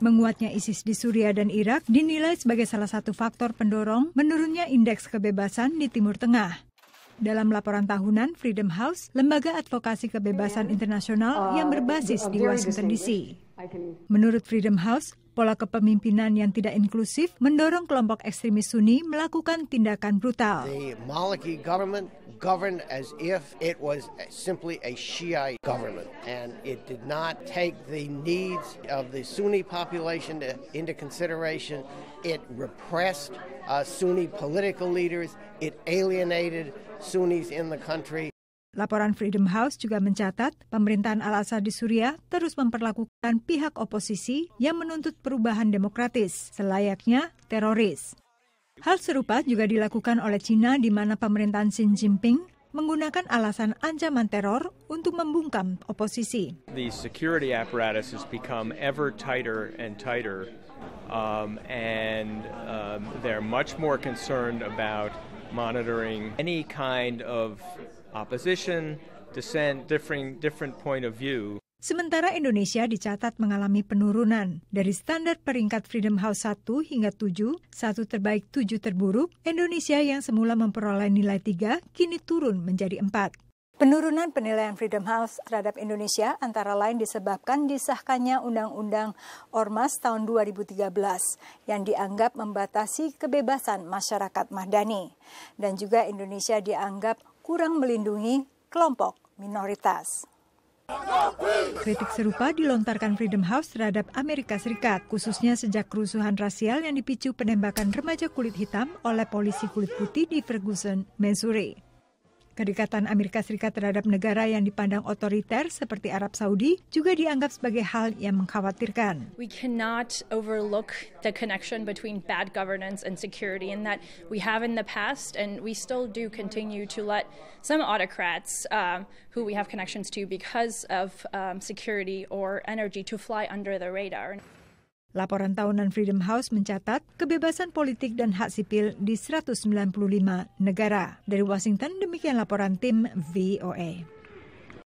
Menguatnya ISIS di Suriah dan Irak dinilai sebagai salah satu faktor pendorong menurunnya indeks kebebasan di Timur Tengah. Dalam laporan tahunan Freedom House, lembaga advokasi kebebasan internasional yang uh, berbasis di Washington DC. Menurut Freedom House, pola kepemimpinan yang tidak inklusif mendorong kelompok ekstremis Sunni melakukan tindakan brutal. The Maliki government governed as if it was simply a Shiite government and it did not take the needs of the Sunni population into consideration. It repressed uh, Sunni political leaders, it alienated Sunnis in the country, Laporan Freedom House juga mencatat pemerintahan Al-Assad di Suriah terus memperlakukan pihak oposisi yang menuntut perubahan demokratis, selayaknya teroris. Hal serupa juga dilakukan oleh China di mana pemerintahan Xi Jinping menggunakan alasan ancaman teror untuk membungkam oposisi. The security apparatus has become ever tighter and tighter um, and um, they're much more concerned about monitoring any kind of opposition, dissent, differing, different point of view. Sementara Indonesia dicatat mengalami penurunan. Dari standar peringkat Freedom House 1 hingga 7, 1 terbaik 7 terburuk, Indonesia yang semula memperoleh nilai 3 kini turun menjadi 4. Penurunan penilaian Freedom House terhadap Indonesia antara lain disebabkan disahkannya Undang-Undang Ormas tahun 2013 yang dianggap membatasi kebebasan masyarakat Mahdani dan juga Indonesia dianggap kurang melindungi kelompok minoritas. Kritik serupa dilontarkan Freedom House terhadap Amerika Serikat, khususnya sejak kerusuhan rasial yang dipicu penembakan remaja kulit hitam oleh polisi kulit putih di Ferguson, Missouri. Kedekatan Amerika Serikat terhadap negara yang dipandang otoriter seperti Arab Saudi juga dianggap sebagai hal yang mengkhawatirkan. We cannot overlook the connection between bad governance and security in that we have in the past and we still do continue to let some autocrats um, who we have connections to because of um, security or energy to fly under the radar. Laporan tahunan Freedom House mencatat kebebasan politik dan hak sipil di 195 negara. Dari Washington, demikian laporan tim VOA.